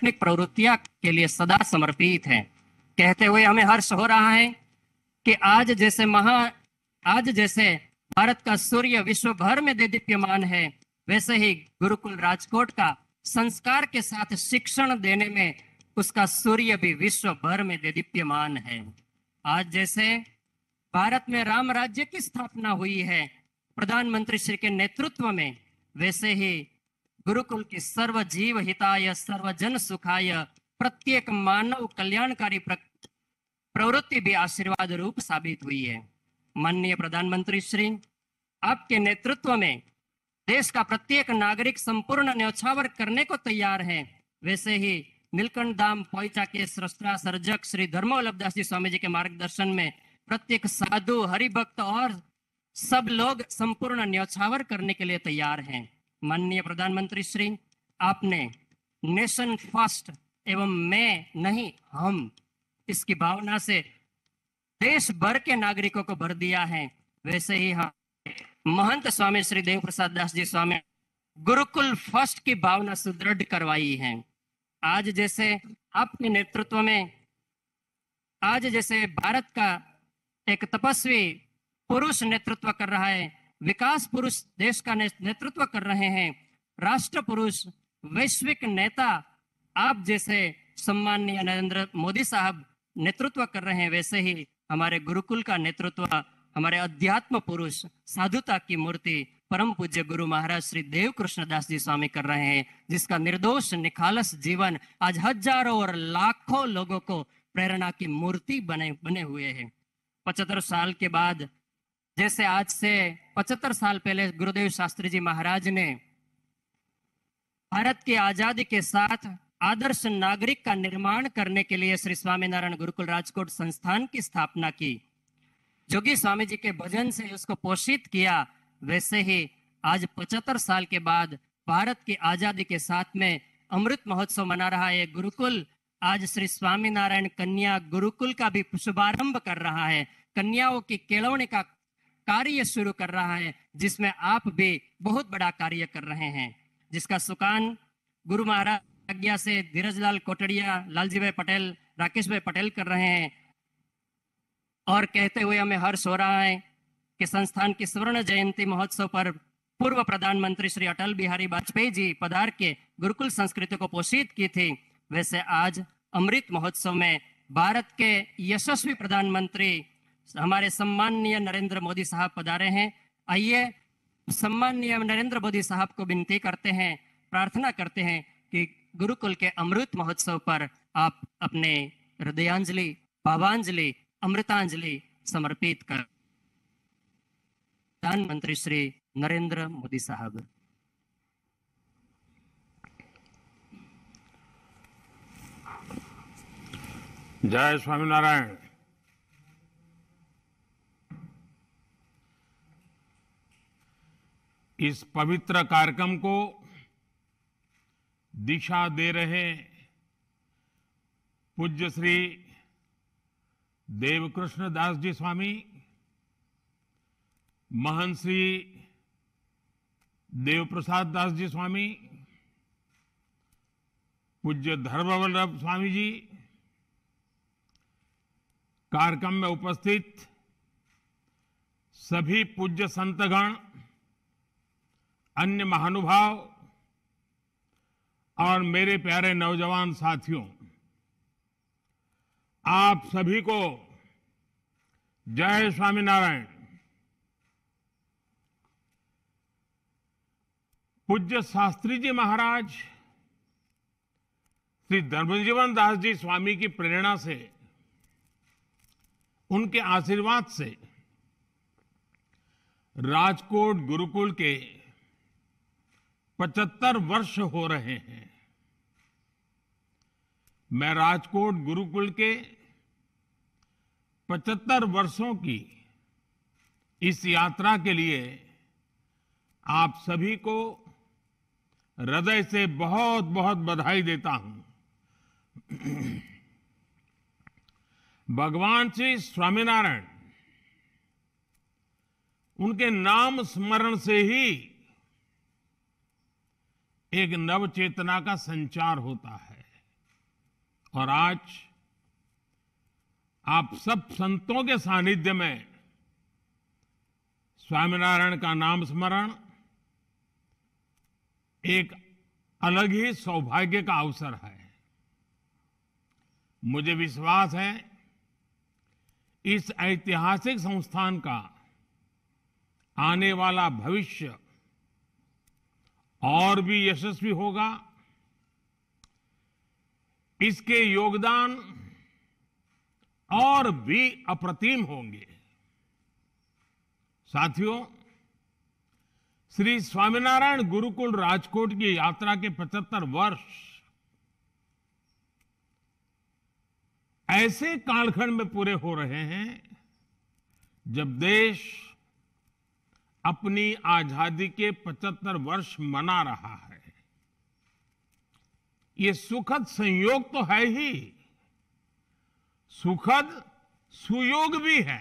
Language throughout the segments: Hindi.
शैक्षणिक प्रवृत्तियां के लिए सदा समर्पित हैं कहते हुए हमें हर्ष हो रहा है कि आज जैसे महा आज जैसे भारत का सूर्य विश्व भर में दीप्यमान है वैसे ही गुरुकुल राजकोट का संस्कार के साथ शिक्षण देने में उसका सूर्य भी विश्व भर में दीप्यमान है आज जैसे भारत में राम राज्य की स्थापना हुई है प्रधानमंत्री श्री के नेतृत्व में वैसे ही गुरुकुल की सर्व जीव हिताय सर्व जन सुखाय प्रत्येक मानव कल्याणकारी प्रवृत्ति भी आशीर्वाद रूप साबित हुई है माननीय प्रधानमंत्री श्री आपके नेतृत्व में देश का प्रत्येक नागरिक संपूर्ण न्यौछावर करने को तैयार है वैसे ही नीलकंठ धाम पोइचा के सृष्टा सर्जक श्री धर्मवल्लभ दास जी स्वामी जी के मार्गदर्शन में प्रत्येक साधु हरिभक्त और सब लोग संपूर्ण न्यौछावर करने के लिए तैयार हैं माननीय प्रधानमंत्री श्री आपने नेशन फर्स्ट एवं मैं नहीं हम इसकी भावना से देश भर के नागरिकों को भर दिया है वैसे ही हम हाँ, महंत स्वामी श्री देव प्रसाद दास जी स्वामी गुरुकुल फर्स्ट की भावना सुदृढ़ करवाई है आज जैसे आपके नेतृत्व में आज जैसे भारत का एक तपस्वी पुरुष नेतृत्व कर रहा है विकास पुरुष देश का नेतृत्व कर रहे हैं राष्ट्र पुरुष वैश्विक नेता आप जैसे सम्माननीय नरेंद्र मोदी साहब नेतृत्व कर रहे हैं वैसे ही हमारे गुरुकुल का नेतृत्व हमारे अध्यात्म पुरुष साधुता की मूर्ति परम पूज्य गुरु महाराज श्री देव कृष्ण दास जी स्वामी कर रहे हैं जिसका निर्दोष निखालस जीवन आज हजारों और लाखों लोगों को प्रेरणा की मूर्ति बने बने हुए हैं पचहत्तर साल के बाद जैसे आज से 75 साल पहले गुरुदेव शास्त्री जी महाराज ने भारत की आजादी के साथ आदर्श नागरिक का निर्माण करने के लिए श्री स्वामीनारायण गुरुकुल राजकोट संस्थान की स्थापना की जोगी स्वामी जी के भजन से उसको पोषित किया वैसे ही आज 75 साल के बाद भारत की आजादी के साथ में अमृत महोत्सव मना रहा है गुरुकुल आज श्री स्वामीनारायण कन्या गुरुकुल का भी शुभारंभ कर रहा है कन्याओं की केलवणी का कार्य शुरू कर रहा है जिसमें आप भी बहुत बड़ा कार्य कर रहे हैं जिसका सुकान गुरु महाराज आज्ञा से धीरज लाल कोटड़िया लालजी भाई पटेल राकेश भाई पटेल कर रहे हैं और कहते हुए हमें हर्ष हो रहा है कि संस्थान की स्वर्ण जयंती महोत्सव पर पूर्व प्रधानमंत्री श्री अटल बिहारी वाजपेयी जी पधार के गुरुकुल संस्कृति को पोषित की थी वैसे आज अमृत महोत्सव में भारत के यशस्वी प्रधानमंत्री हमारे सम्माननीय नरेंद्र मोदी साहब पधारे हैं आइए सम्माननीय नरेंद्र मोदी साहब को विनती करते हैं प्रार्थना करते हैं कि गुरुकुल के अमृत महोत्सव पर आप अपने हृदयांजलि भावांजलि अमृतांजलि समर्पित कर प्रधानमंत्री श्री नरेंद्र मोदी साहब जय स्वामीनारायण इस पवित्र कार्यक्रम को दिशा दे रहे पूज्य श्री देवकृष्ण दास जी स्वामी महन श्री देवप्रसाद दास जी स्वामी पूज्य धर्मवल्लभ स्वामी जी कार्यक्रम में उपस्थित सभी पूज्य संतगण अन्य महानुभाव और मेरे प्यारे नौजवान साथियों आप सभी को जय स्वामीनारायण पूज्य शास्त्री जी महाराज श्री धर्मजीवन दास जी स्वामी की प्रेरणा से उनके आशीर्वाद से राजकोट गुरुकुल के पचहत्तर वर्ष हो रहे हैं मैं राजकोट गुरुकुल के पचहत्तर वर्षों की इस यात्रा के लिए आप सभी को हृदय से बहुत बहुत बधाई देता हूं भगवान श्री स्वामीनारायण उनके नाम स्मरण से ही एक नव चेतना का संचार होता है और आज आप सब संतों के सानिध्य में स्वामीनारायण का नाम स्मरण एक अलग ही सौभाग्य का अवसर है मुझे विश्वास है इस ऐतिहासिक संस्थान का आने वाला भविष्य और भी यशस्वी होगा इसके योगदान और भी अप्रतिम होंगे साथियों श्री स्वामीनारायण गुरुकुल राजकोट की यात्रा के 75 वर्ष ऐसे कालखंड में पूरे हो रहे हैं जब देश अपनी आजादी के 75 वर्ष मना रहा है ये सुखद संयोग तो है ही सुखद सुयोग भी है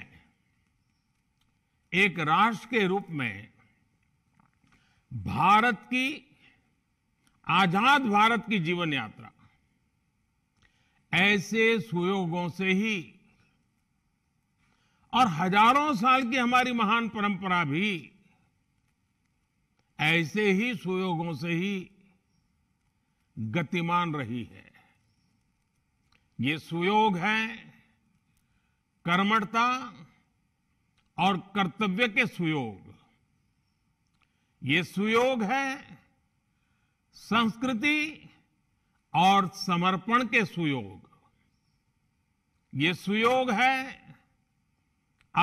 एक राष्ट्र के रूप में भारत की आजाद भारत की जीवन यात्रा ऐसे सुयोगों से ही और हजारों साल की हमारी महान परंपरा भी ऐसे ही सुयोगों से ही गतिमान रही है ये सुयोग है कर्मणता और कर्तव्य के सुयोग ये सुयोग है संस्कृति और समर्पण के सुयोग ये सुयोग है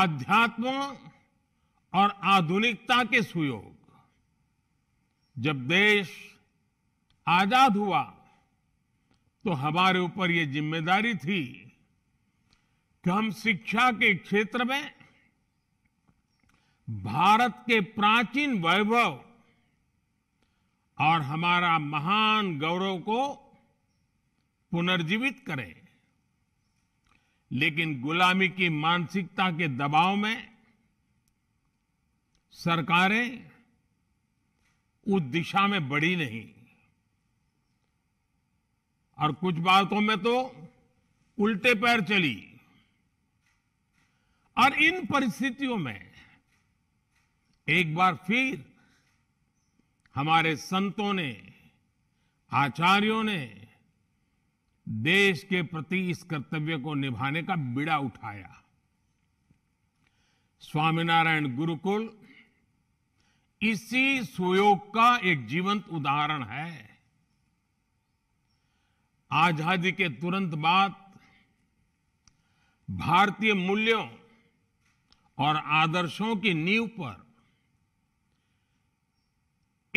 अध्यात्म और आधुनिकता के सुयोग जब देश आजाद हुआ तो हमारे ऊपर ये जिम्मेदारी थी कि हम शिक्षा के क्षेत्र में भारत के प्राचीन वैभव और हमारा महान गौरव को पुनर्जीवित करें लेकिन गुलामी की मानसिकता के दबाव में सरकारें उस दिशा में बढ़ी नहीं और कुछ बातों में तो उल्टे पैर चली और इन परिस्थितियों में एक बार फिर हमारे संतों ने आचार्यों ने देश के प्रति इस कर्तव्य को निभाने का बिड़ा उठाया स्वामीनारायण गुरुकुल इसी सुयोग का एक जीवंत उदाहरण है आजादी के तुरंत बाद भारतीय मूल्यों और आदर्शों की नींव पर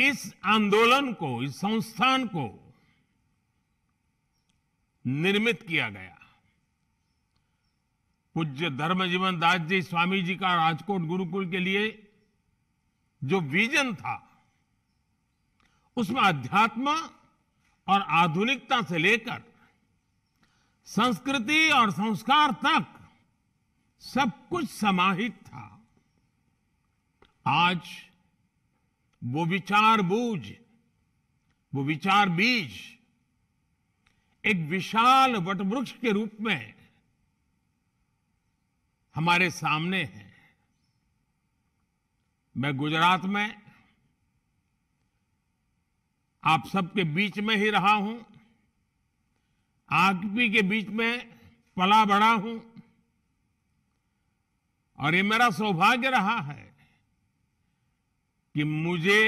इस आंदोलन को इस संस्थान को निर्मित किया गया पूज्य धर्मजीवन दास जी स्वामी जी का राजकोट गुरुकुल के लिए जो विजन था उसमें अध्यात्म और आधुनिकता से लेकर संस्कृति और संस्कार तक सब कुछ समाहित था आज वो विचार बूझ वो विचार बीज एक विशाल वटवृक्ष के रूप में हमारे सामने है मैं गुजरात में आप सबके बीच में ही रहा हूं आगपी के बीच में पला बड़ा हूं और ये मेरा सौभाग्य रहा है कि मुझे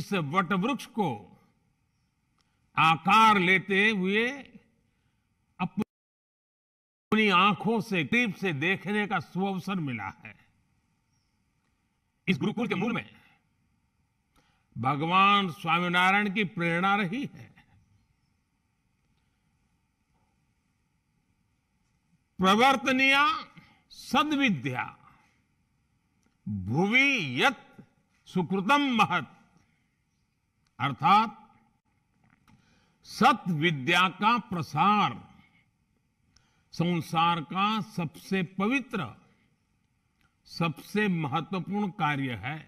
इस वटवृक्ष को आकार लेते हुए अपनी आंखों से टीप से देखने का सुअवसर मिला है इस गुरुकुल के मूल में भगवान स्वामीनारायण की प्रेरणा रही है प्रवर्तनीय सदविद्या भुवि यत सुकृतम महत अर्थात सत विद्या का प्रसार संसार का सबसे पवित्र सबसे महत्वपूर्ण कार्य है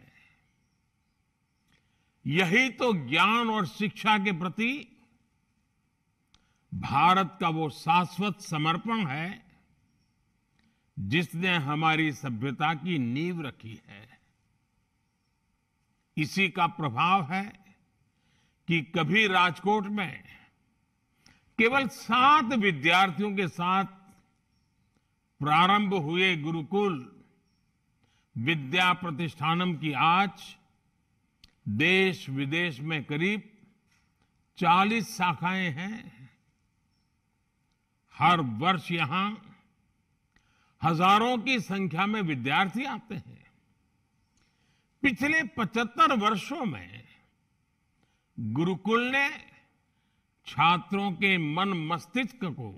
यही तो ज्ञान और शिक्षा के प्रति भारत का वो शाश्वत समर्पण है जिसने हमारी सभ्यता की नींव रखी है इसी का प्रभाव है कि कभी राजकोट में केवल सात विद्यार्थियों के साथ प्रारंभ हुए गुरुकुल विद्या प्रतिष्ठानम की आज देश विदेश में करीब 40 शाखाएं हैं हर वर्ष यहां हजारों की संख्या में विद्यार्थी आते हैं पिछले 75 वर्षों में गुरुकुल ने छात्रों के मन मस्तिष्क को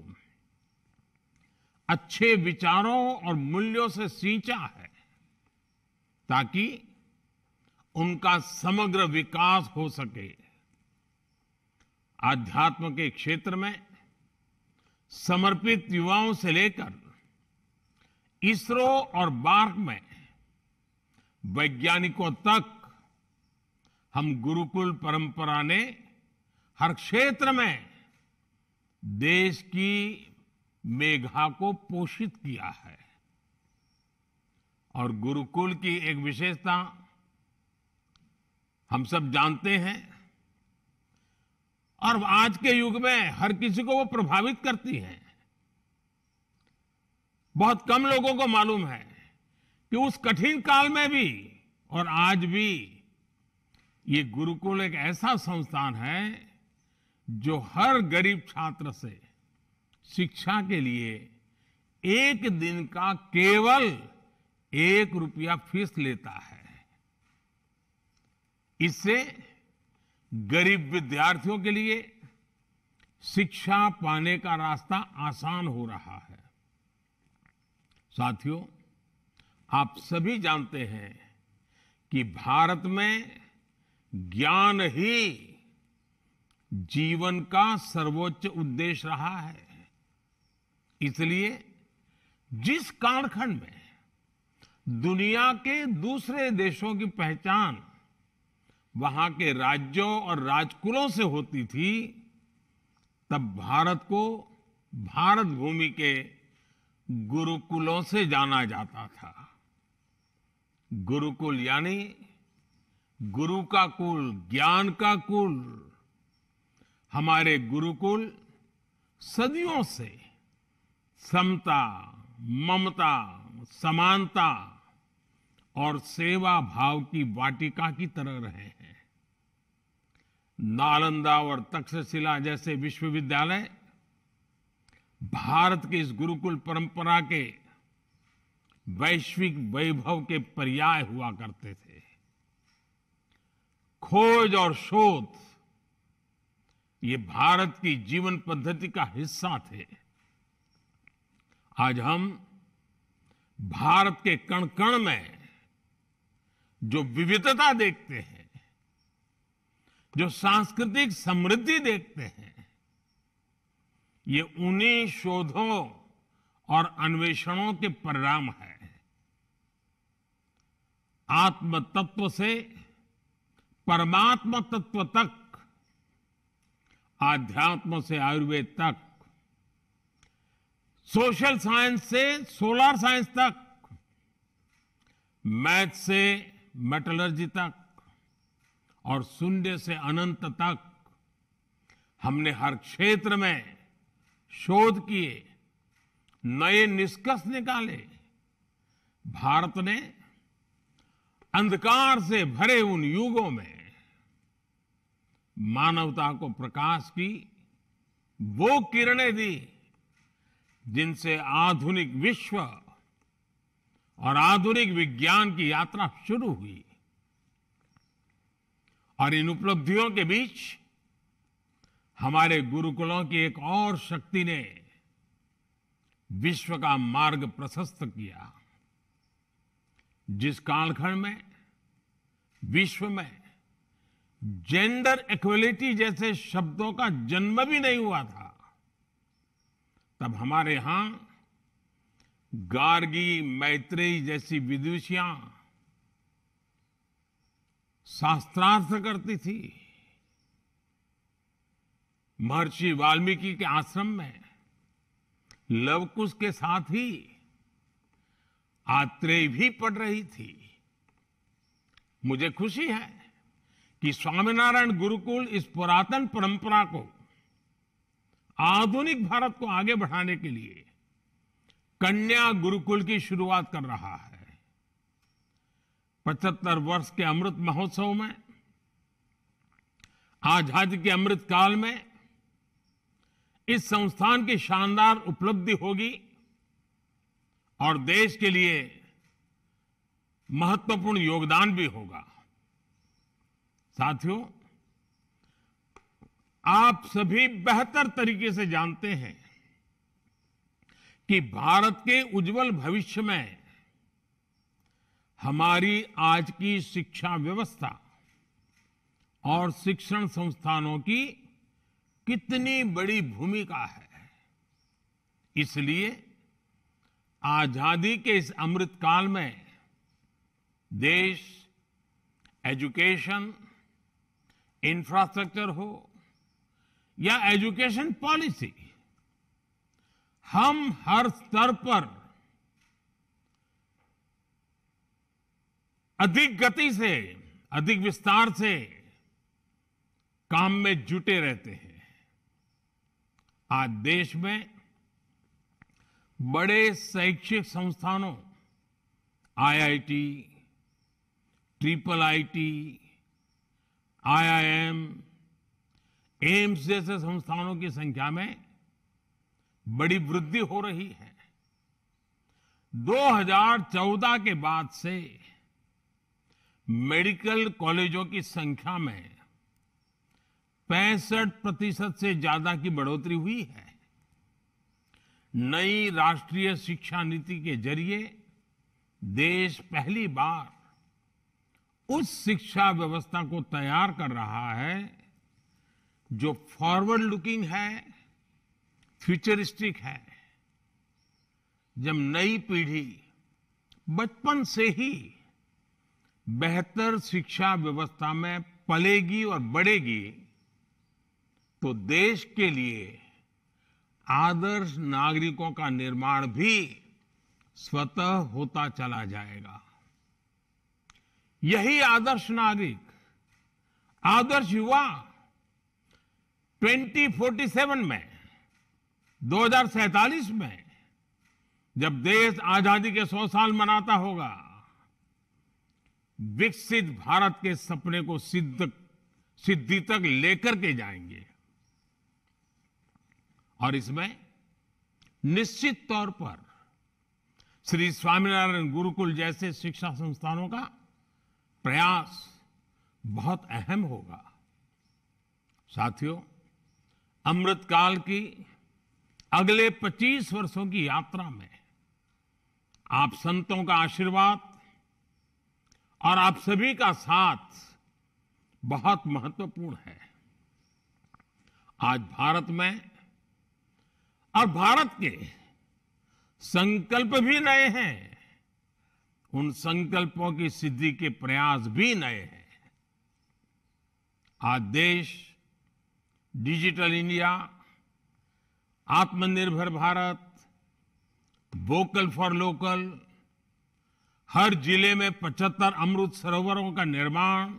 अच्छे विचारों और मूल्यों से सींचा है ताकि उनका समग्र विकास हो सके आध्यात्म के क्षेत्र में समर्पित युवाओं से लेकर इसरो और बार्क में वैज्ञानिकों तक हम गुरुकुल परंपरा ने हर क्षेत्र में देश की मेघा को पोषित किया है और गुरुकुल की एक विशेषता हम सब जानते हैं और आज के युग में हर किसी को वो प्रभावित करती है बहुत कम लोगों को मालूम है कि उस कठिन काल में भी और आज भी ये गुरुकुल एक ऐसा संस्थान है जो हर गरीब छात्र से शिक्षा के लिए एक दिन का केवल एक रुपया फीस लेता है इससे गरीब विद्यार्थियों के लिए शिक्षा पाने का रास्ता आसान हो रहा है साथियों आप सभी जानते हैं कि भारत में ज्ञान ही जीवन का सर्वोच्च उद्देश्य रहा है इसलिए जिस कालखंड में दुनिया के दूसरे देशों की पहचान वहां के राज्यों और राजकुलों से होती थी तब भारत को भारत भूमि के गुरुकुलों से जाना जाता था गुरुकुल यानी गुरु का कुल ज्ञान का कुल हमारे गुरुकुल सदियों से समता ममता समानता और सेवा भाव की वाटिका की तरह रहे हैं नालंदा और तक्षशिला जैसे विश्वविद्यालय भारत की इस गुरुकुल परंपरा के वैश्विक वैभव के पर्याय हुआ करते थे खोज और शोध ये भारत की जीवन पद्धति का हिस्सा थे आज हम भारत के कण कण में जो विविधता देखते हैं जो सांस्कृतिक समृद्धि देखते हैं ये उन्हीं शोधों और अन्वेषणों के परिणाम है आत्म तत्व से परमात्म तत्व तक आध्यात्म से आयुर्वेद तक सोशल साइंस से सोलर साइंस तक मैथ से मेटलर्जी तक और शून्य से अनंत तक हमने हर क्षेत्र में शोध किए नए निष्कर्ष निकाले भारत ने अंधकार से भरे उन युगों में मानवता को प्रकाश की वो किरणें दी जिनसे आधुनिक विश्व और आधुनिक विज्ञान की यात्रा शुरू हुई और इन उपलब्धियों के बीच हमारे गुरुकुलों की एक और शक्ति ने विश्व का मार्ग प्रशस्त किया जिस कालखंड में विश्व में जेंडर इक्वलिटी जैसे शब्दों का जन्म भी नहीं हुआ था तब हमारे यहां गार्गी मैत्रेयी जैसी विदुषियां शास्त्रार्थ करती थी महर्षि वाल्मीकि के आश्रम में लवकुश के साथ ही आत्रेय भी पढ़ रही थी मुझे खुशी है कि स्वामीनारायण गुरुकुल इस पुरातन परंपरा को आधुनिक भारत को आगे बढ़ाने के लिए कन्या गुरुकुल की शुरुआत कर रहा है पचहत्तर वर्ष के अमृत महोत्सव में आजादी के अमृत काल में इस संस्थान की शानदार उपलब्धि होगी और देश के लिए महत्वपूर्ण योगदान भी होगा साथियों आप सभी बेहतर तरीके से जानते हैं कि भारत के उज्जवल भविष्य में हमारी आज की शिक्षा व्यवस्था और शिक्षण संस्थानों की कितनी बड़ी भूमिका है इसलिए आजादी के इस अमृत काल में देश एजुकेशन इंफ्रास्ट्रक्चर हो या एजुकेशन पॉलिसी हम हर स्तर पर अधिक गति से अधिक विस्तार से काम में जुटे रहते हैं आज देश में बड़े शैक्षिक संस्थानों IIT triple IT IIM AIIMS जैसे संस्थानों की संख्या में बड़ी वृद्धि हो रही है 2014 के बाद से मेडिकल कॉलेजों की संख्या में पैंसठ प्रतिशत से ज्यादा की बढ़ोतरी हुई है नई राष्ट्रीय शिक्षा नीति के जरिए देश पहली बार उस शिक्षा व्यवस्था को तैयार कर रहा है जो फॉरवर्ड लुकिंग है फ्यूचरिस्टिक है जब नई पीढ़ी बचपन से ही बेहतर शिक्षा व्यवस्था में पलेगी और बढ़ेगी तो देश के लिए आदर्श नागरिकों का निर्माण भी स्वतः होता चला जाएगा यही आदर्श नागरिक आदर्श युवा 2047 में 2047 में जब देश आजादी के 100 साल मनाता होगा विकसित भारत के सपने को सिद्ध सिद्धि तक लेकर के जाएंगे और इसमें निश्चित तौर पर श्री स्वामीनारायण गुरुकुल जैसे शिक्षा संस्थानों का प्रयास बहुत अहम होगा साथियों अमृतकाल की अगले 25 वर्षों की यात्रा में आप संतों का आशीर्वाद और आप सभी का साथ बहुत महत्वपूर्ण है आज भारत में और भारत के संकल्प भी नए हैं उन संकल्पों की सिद्धि के प्रयास भी नए हैं आज देश डिजिटल इंडिया आत्मनिर्भर भारत वोकल फॉर लोकल हर जिले में 75 अमृत सरोवरों का निर्माण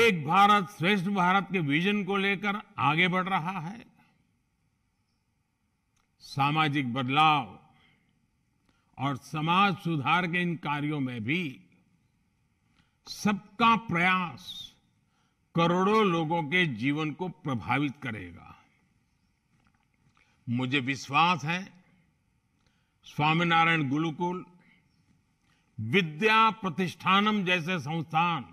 एक भारत श्रेष्ठ भारत के विजन को लेकर आगे बढ़ रहा है सामाजिक बदलाव और समाज सुधार के इन कार्यों में भी सबका प्रयास करोड़ों लोगों के जीवन को प्रभावित करेगा मुझे विश्वास है स्वामीनारायण गुरुकुल विद्या प्रतिष्ठानम जैसे संस्थान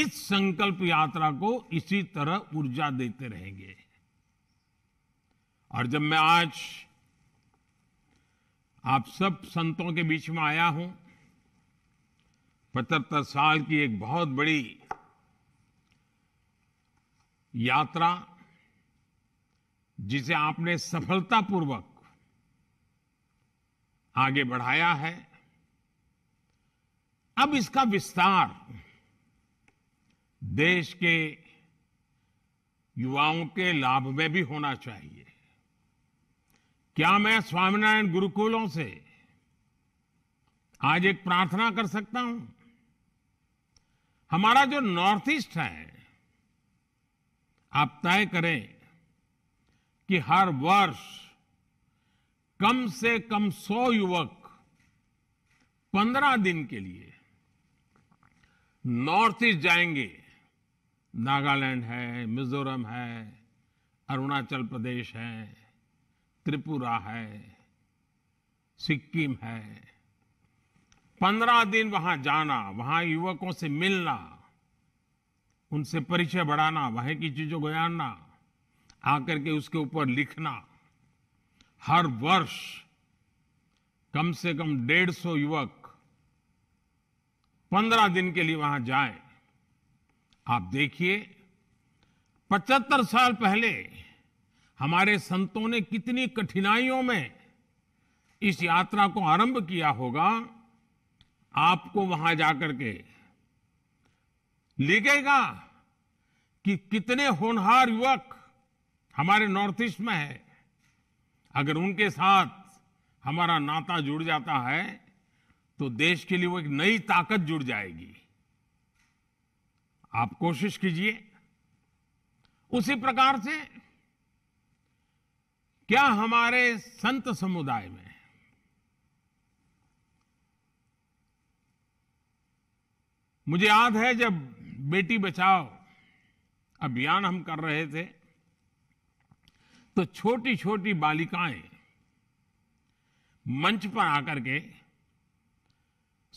इस संकल्प यात्रा को इसी तरह ऊर्जा देते रहेंगे और जब मैं आज आप सब संतों के बीच में आया हूं पचहत्तर साल की एक बहुत बड़ी यात्रा जिसे आपने सफलतापूर्वक आगे बढ़ाया है अब इसका विस्तार देश के युवाओं के लाभ में भी होना चाहिए क्या मैं स्वामीनारायण गुरुकुलों से आज एक प्रार्थना कर सकता हूं हमारा जो नॉर्थ ईस्ट है आप तय करें कि हर वर्ष कम से कम सौ युवक पंद्रह दिन के लिए नॉर्थ ईस्ट जाएंगे नागालैंड है मिजोरम है अरुणाचल प्रदेश है त्रिपुरा है सिक्किम है पंद्रह दिन वहां जाना वहां युवकों से मिलना उनसे परिचय बढ़ाना वहां की चीजों को जानना आकर के उसके ऊपर लिखना हर वर्ष कम से कम डेढ़ सौ युवक पंद्रह दिन के लिए वहां जाए आप देखिए पचहत्तर साल पहले हमारे संतों ने कितनी कठिनाइयों में इस यात्रा को आरंभ किया होगा आपको वहां जाकर के लिखेगा कि कितने होनहार युवक हमारे नॉर्थ ईस्ट में है अगर उनके साथ हमारा नाता जुड़ जाता है तो देश के लिए वो एक नई ताकत जुड़ जाएगी आप कोशिश कीजिए उसी प्रकार से क्या हमारे संत समुदाय में मुझे याद है जब बेटी बचाओ अभियान हम कर रहे थे तो छोटी छोटी बालिकाएं मंच पर आकर के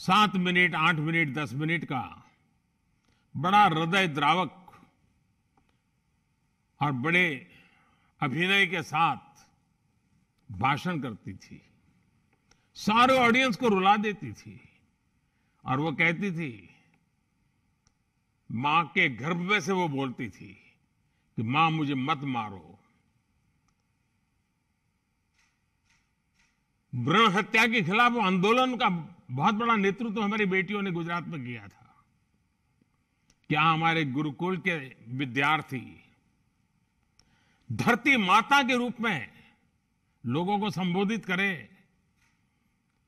सात मिनट आठ मिनट दस मिनट का बड़ा हृदय द्रावक और बड़े अभिनय के साथ भाषण करती थी सारे ऑडियंस को रुला देती थी और वो कहती थी मां के गर्भ में से वो बोलती थी कि मां मुझे मत मारो ब्रह्म हत्या के खिलाफ आंदोलन का बहुत बड़ा नेतृत्व तो हमारी बेटियों ने गुजरात में किया था क्या हमारे गुरुकुल के विद्यार्थी धरती माता के रूप में लोगों को संबोधित करें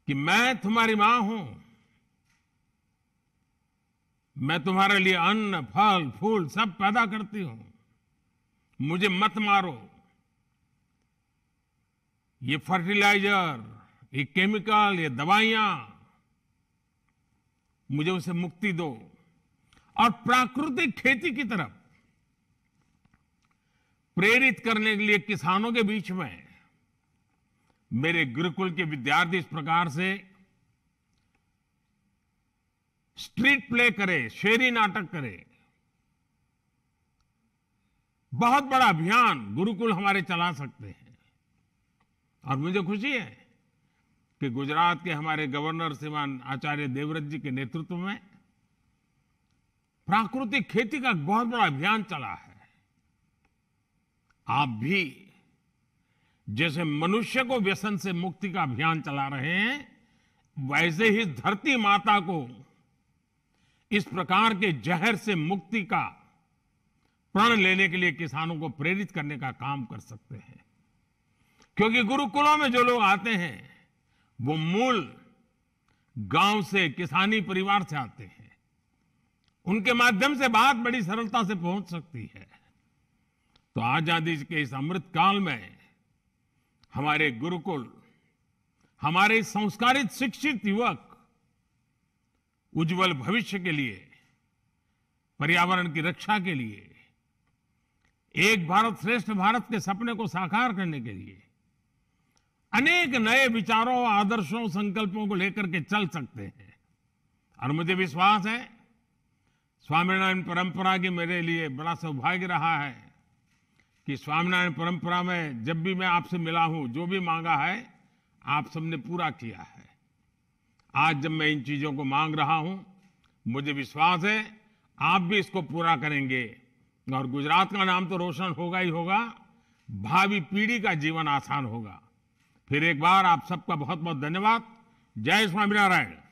कि मैं तुम्हारी मां हूं मैं तुम्हारे लिए अन्न फल फूल सब पैदा करती हूं मुझे मत मारो ये फर्टिलाइजर ये केमिकल ये दवाइयां मुझे उसे मुक्ति दो और प्राकृतिक खेती की तरफ प्रेरित करने के लिए किसानों के बीच में मेरे गुरुकुल के विद्यार्थी इस प्रकार से स्ट्रीट प्ले करे शेरी नाटक करे बहुत बड़ा अभियान गुरुकुल हमारे चला सकते हैं और मुझे खुशी है कि गुजरात के हमारे गवर्नर श्रीमान आचार्य देवव्रत जी के नेतृत्व में प्राकृतिक खेती का बहुत बड़ा अभियान चला है आप भी जैसे मनुष्य को व्यसन से मुक्ति का अभियान चला रहे हैं वैसे ही धरती माता को इस प्रकार के जहर से मुक्ति का प्रण लेने के लिए किसानों को प्रेरित करने का काम कर सकते हैं क्योंकि गुरुकुलों में जो लोग आते हैं वो मूल गांव से किसानी परिवार से आते हैं उनके माध्यम से बात बड़ी सरलता से पहुंच सकती है तो आजादी के इस अमृत काल में हमारे गुरुकुल हमारे संस्कारित शिक्षित युवक उज्जवल भविष्य के लिए पर्यावरण की रक्षा के लिए एक भारत श्रेष्ठ भारत के सपने को साकार करने के लिए अनेक नए विचारों आदर्शों संकल्पों को लेकर के चल सकते हैं और मुझे विश्वास है स्वामीनारायण परंपरा की मेरे लिए बड़ा सौभाग्य रहा है कि स्वामीनारायण परंपरा में जब भी मैं आपसे मिला हूं जो भी मांगा है आप सबने पूरा किया है आज जब मैं इन चीजों को मांग रहा हूं मुझे विश्वास है आप भी इसको पूरा करेंगे और गुजरात का नाम तो रोशन होगा ही होगा भावी पीढ़ी का जीवन आसान होगा फिर एक बार आप सबका बहुत बहुत धन्यवाद जय स्वामीनारायण